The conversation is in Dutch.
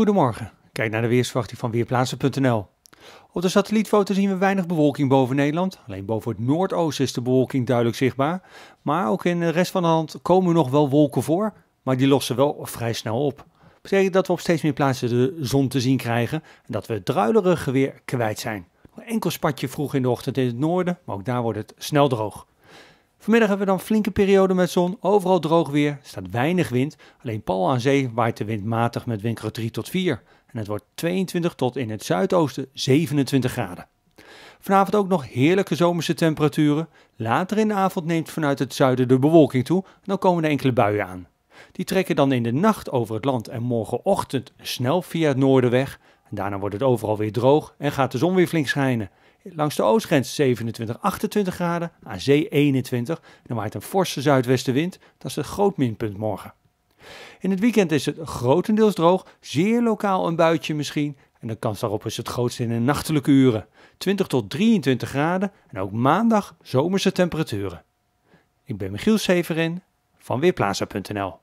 Goedemorgen. Kijk naar de weersverwachting van Weerplaatsen.nl. Op de satellietfoto zien we weinig bewolking boven Nederland. Alleen boven het noordoosten is de bewolking duidelijk zichtbaar. Maar ook in de rest van de land komen nog wel wolken voor, maar die lossen wel vrij snel op. Dat betekent dat we op steeds meer plaatsen de zon te zien krijgen en dat we het druilerige weer kwijt zijn. enkel spatje vroeg in de ochtend in het noorden, maar ook daar wordt het snel droog. Vanmiddag hebben we dan flinke periode met zon, overal droog weer, staat weinig wind. Alleen pal aan zee waait de wind matig met windkracht 3 tot 4. En het wordt 22 tot in het zuidoosten 27 graden. Vanavond ook nog heerlijke zomerse temperaturen. Later in de avond neemt vanuit het zuiden de bewolking toe en dan komen er enkele buien aan. Die trekken dan in de nacht over het land en morgenochtend snel via het noorden weg. daarna wordt het overal weer droog en gaat de zon weer flink schijnen. Langs de oostgrens 27, 28 graden, aan zee 21. dan waait een forse zuidwestenwind, dat is het groot minpunt morgen. In het weekend is het grotendeels droog, zeer lokaal een buitje misschien. En de kans daarop is het grootst in de nachtelijke uren. 20 tot 23 graden en ook maandag zomerse temperaturen. Ik ben Michiel Severin van Weerplaza.nl